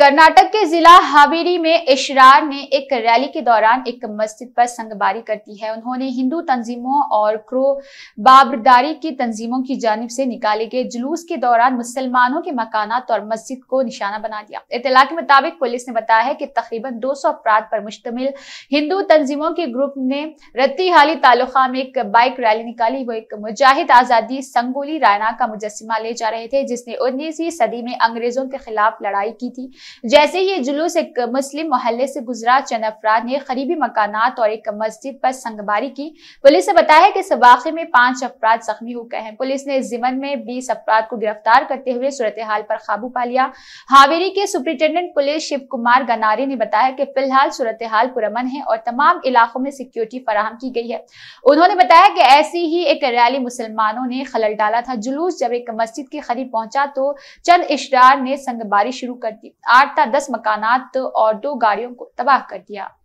कर्नाटक के जिला हावेरी में इशरार ने एक रैली के दौरान एक मस्जिद पर संगबारी करती है उन्होंने हिंदू तंजीमों और क्रो बाबरदारी की तंजीमों की जानब से निकाले गए जुलूस के दौरान मुसलमानों के मकानात और मस्जिद को निशाना बना दिया इतला के मुताबिक पुलिस ने बताया है कि तकरीबन 200 सौ अपराध पर मुश्तमिल हिंदू तंजीमों के ग्रुप ने रत्ती हाली तालुका में एक बाइक रैली निकाली वो एक मुजाहिद आजादी संगोली रायना का मुजस्मा ले जा रहे थे जिसने उन्नीसवीं सदी में अंग्रेजों के खिलाफ लड़ाई की थी जैसे ही जुलूस एक मुस्लिम मोहल्ले से गुजरा चंद अफराद ने करीबी मकान और एक मस्जिद पर संगबारी की पुलिस ने बताया कि इस वाक़े में पांच अफराद जख्मी हो गए हैं पुलिस ने जिमन में बीस अफराद को गिरफ्तार करते हुए सूरत हाल पर काबू पा लिया हावेरी के सुप्रिंटेंडेंट पुलिस शिव कुमार गनारे ने बताया कि फिलहाल सूरत हाल पुरमन है और तमाम इलाकों में सिक्योरिटी फराहम की गई है उन्होंने बताया कि ऐसी ही एक रैली मुसलमानों ने खलल डाला था जुलूस जब एक मस्जिद के करीब पहुंचा तो चंद इशरार ने संगबारी शुरू कर दी आठ था दस मकानात और दो गाड़ियों को तबाह कर दिया